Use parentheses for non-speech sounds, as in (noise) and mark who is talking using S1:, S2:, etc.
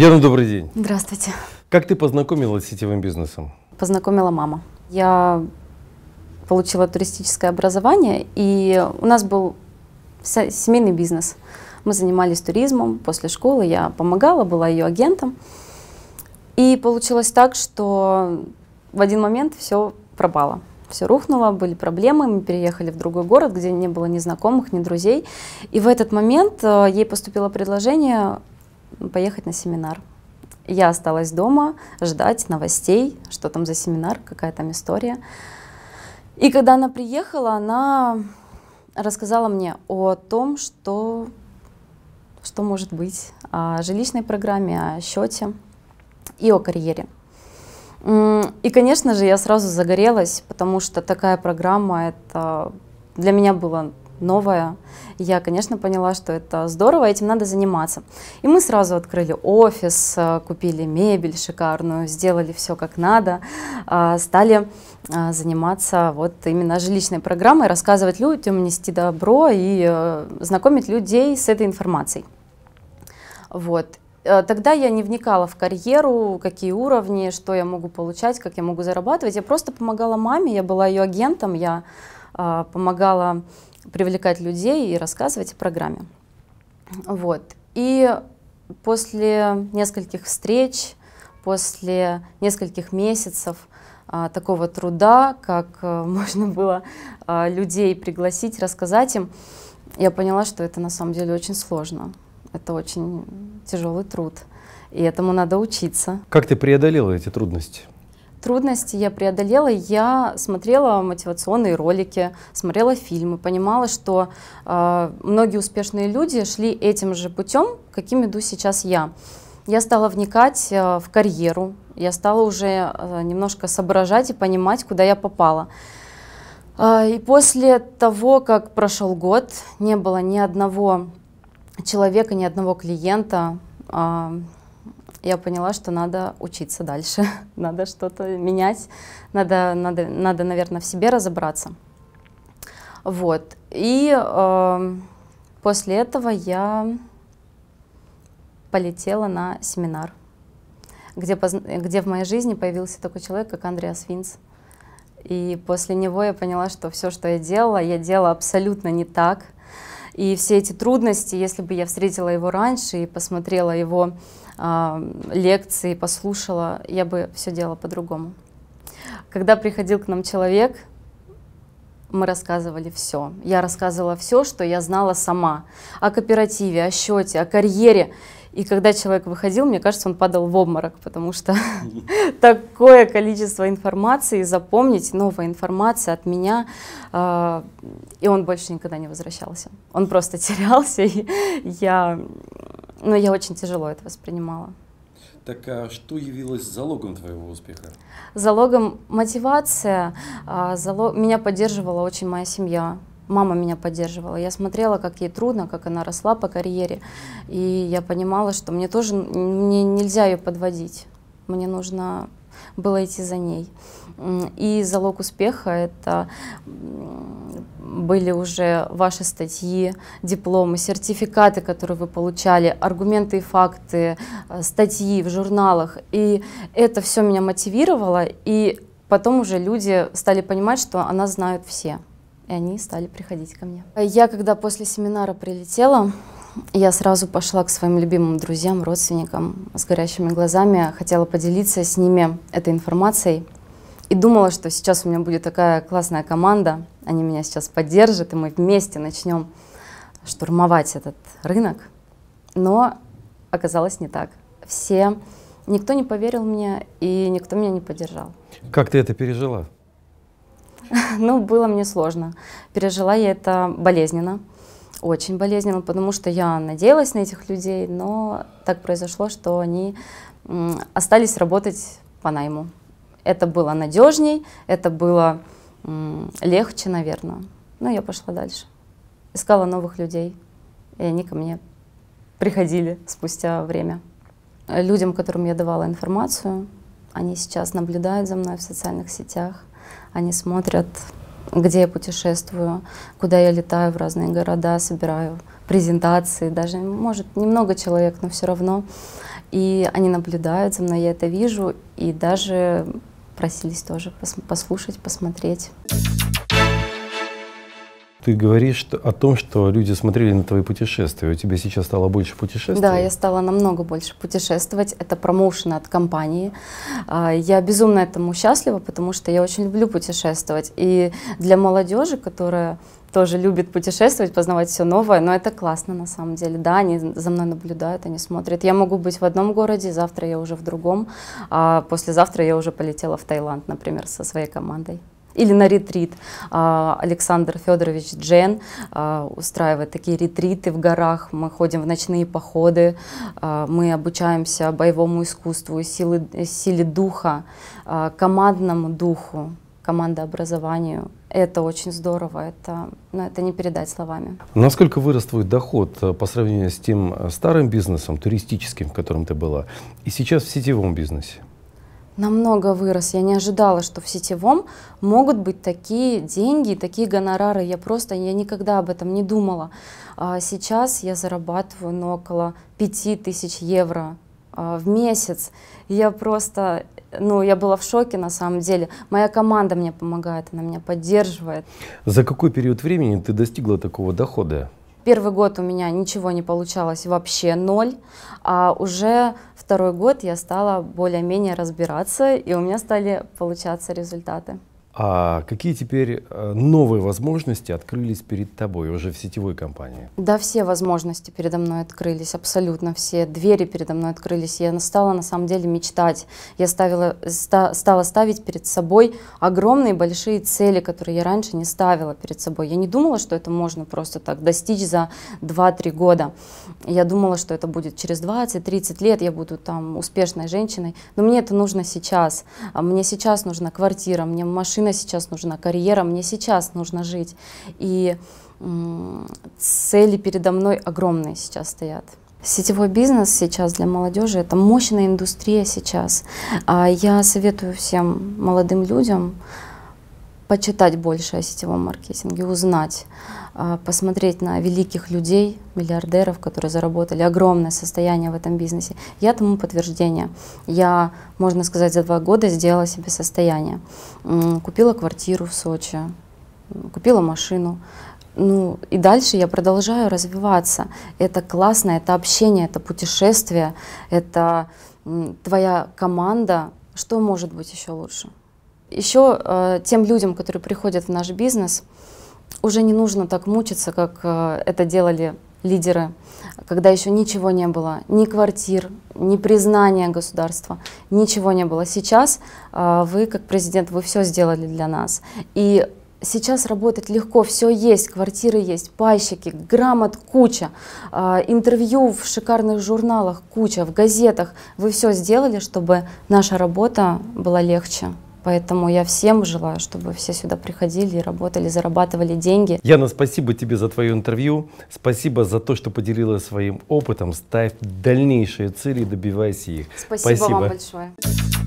S1: Яна, добрый день. Здравствуйте. Как ты познакомилась с сетевым бизнесом?
S2: Познакомила мама. Я получила туристическое образование, и у нас был семейный бизнес. Мы занимались туризмом. После школы я помогала, была ее агентом. И получилось так, что в один момент все пропало. Все рухнуло, были проблемы, мы переехали в другой город, где не было ни знакомых, ни друзей. И в этот момент э, ей поступило предложение поехать на семинар. Я осталась дома ждать новостей, что там за семинар, какая там история. И когда она приехала, она рассказала мне о том, что, что может быть, о жилищной программе, о счете и о карьере. И, конечно же, я сразу загорелась, потому что такая программа — это для меня было новое. я, конечно, поняла, что это здорово, этим надо заниматься. И мы сразу открыли офис, э, купили мебель шикарную, сделали все как надо, а, стали а, заниматься вот именно жилищной программой, рассказывать людям, нести добро и э, знакомить людей с этой информацией. Вот. Э, тогда я не вникала в карьеру, какие уровни, что я могу получать, как я могу зарабатывать. Я просто помогала маме, я была ее агентом, я а, помогала привлекать людей и рассказывать о программе. Вот. И после нескольких встреч, после нескольких месяцев а, такого труда, как а, (laughs) можно было а, людей пригласить, рассказать им, я поняла, что это на самом деле очень сложно. Это очень тяжелый труд, и этому надо учиться.
S1: Как ты преодолела эти трудности?
S2: Трудности я преодолела. Я смотрела мотивационные ролики, смотрела фильмы, понимала, что э, многие успешные люди шли этим же путем, каким иду сейчас я. Я стала вникать э, в карьеру, я стала уже э, немножко соображать и понимать, куда я попала. Э, и после того, как прошел год, не было ни одного человека, ни одного клиента. Э, я поняла, что надо учиться дальше, (laughs) надо что-то менять, надо, надо, надо, наверное, в себе разобраться. Вот. И э, после этого я полетела на семинар, где, где в моей жизни появился такой человек, как Андреас Винс. И после него я поняла, что все, что я делала, я делала абсолютно не так. И все эти трудности, если бы я встретила его раньше и посмотрела его лекции послушала, я бы все делала по-другому. Когда приходил к нам человек, мы рассказывали все. Я рассказывала все, что я знала сама. О кооперативе, о счете, о карьере. И когда человек выходил, мне кажется, он падал в обморок, потому что (laughs) такое количество информации, запомнить новая информация от меня, а, и он больше никогда не возвращался. Он просто терялся, (laughs) и я но я очень тяжело это воспринимала.
S1: Так а что явилось залогом твоего успеха?
S2: Залогом мотивация. А, залог... Меня поддерживала очень моя семья. Мама меня поддерживала. Я смотрела, как ей трудно, как она росла по карьере. И я понимала, что мне тоже мне нельзя ее подводить. Мне нужно было идти за ней. И залог успеха — это были уже ваши статьи, дипломы, сертификаты, которые вы получали, аргументы и факты, э, статьи в журналах. И это все меня мотивировало, и потом уже люди стали понимать, что она знает все. И они стали приходить ко мне. Я, когда после семинара прилетела, я сразу пошла к своим любимым друзьям, родственникам с горящими глазами, хотела поделиться с ними этой информацией и думала, что сейчас у меня будет такая классная команда, они меня сейчас поддержат, и мы вместе начнем штурмовать этот рынок. Но оказалось не так. Все, никто не поверил мне, и никто меня не поддержал.
S1: Как ты это пережила?
S2: (laughs) Ну, было мне сложно. Пережила я это болезненно, очень болезненно, потому что я надеялась на этих людей, но так произошло, что они остались работать по найму. Это было надежней, это было легче, наверное. Но я пошла дальше. Искала новых людей, и они ко мне приходили спустя время. Людям, которым я давала информацию, они сейчас наблюдают за мной в социальных сетях, они смотрят, где я путешествую, куда я летаю в разные города, собираю презентации, даже, может, немного человек, но все равно. И они наблюдают за мной, я это вижу, и даже просились тоже пос послушать, посмотреть
S1: ты говоришь о том, что люди смотрели на твои путешествия. У тебя сейчас стало больше путешествий? Да, я
S2: стала намного больше путешествовать. Это промоушен от компании. А, я безумно этому счастлива, потому что я очень люблю путешествовать. И для молодежи, которая тоже любит путешествовать, познавать все новое, но это классно на самом деле. Да, они за мной наблюдают, они смотрят. Я могу быть в одном городе, завтра я уже в другом, а послезавтра я уже полетела в Таиланд, например, со своей командой или на ретрит. А, Александр Федорович Джен а, устраивает такие ретриты в горах, мы ходим в ночные походы, а, мы обучаемся боевому искусству, силы, силе духа, командному духу, командообразованию. Это очень здорово, это, ну, это не передать словами.
S1: Насколько вырос твой доход э, по сравнению с тем э, старым бизнесом, туристическим, в котором ты была, и сейчас в сетевом бизнесе?
S2: намного вырос. Я не ожидала, что в сетевом могут быть такие деньги, такие гонорары. Я просто, я никогда об этом не думала. А сейчас я зарабатываю ну, около 5000 евро а, в месяц. Я просто, ну, я была в шоке на самом деле. Моя команда мне помогает, она меня поддерживает.
S1: За какой период времени ты достигла такого дохода?
S2: Первый год у меня ничего не получалось вообще, ноль. А уже второй год я стала более-менее разбираться, и у меня стали получаться результаты.
S1: А какие теперь э, новые возможности открылись перед тобой уже в сетевой компании?
S2: Да, все возможности передо мной открылись, абсолютно все двери передо мной открылись. Я стала на самом деле мечтать. Я ставила, ста, стала ставить перед собой огромные большие цели, которые я раньше не ставила перед собой. Я не думала, что это можно просто так достичь за 2-3 года. Я думала, что это будет через 20-30 лет, я буду там успешной женщиной. Но мне это нужно сейчас. А мне сейчас нужна квартира, мне машина машина сейчас нужна, карьера, мне сейчас нужно жить. И цели передо мной огромные сейчас стоят. Сетевой бизнес сейчас для молодежи – это мощная индустрия сейчас. А я советую всем молодым людям почитать больше о сетевом маркетинге, узнать, а, посмотреть на великих людей, миллиардеров, которые заработали огромное состояние в этом бизнесе. Я тому подтверждение. Я, можно сказать, за два года сделала себе состояние. Купила квартиру в Сочи, купила машину. Ну и дальше я продолжаю развиваться. Это классно, это общение, это путешествие, это твоя команда. Что может быть еще лучше? Еще э, тем людям, которые приходят в наш бизнес, уже не нужно так мучиться, как э, это делали лидеры, когда еще ничего не было, ни квартир, ни признания государства, ничего не было. Сейчас э, вы, как президент, вы все сделали для нас. И сейчас работать легко, все есть, квартиры есть, пайщики, грамот куча, интервью в шикарных журналах куча, в газетах. Вы все сделали, чтобы наша работа была легче. Поэтому я всем желаю, чтобы все сюда приходили, работали, зарабатывали деньги.
S1: Яна, спасибо тебе за твое интервью. Спасибо за то, что поделилась своим опытом. Ставь дальнейшие цели и добивайся их. Спасибо, спасибо. вам
S2: большое.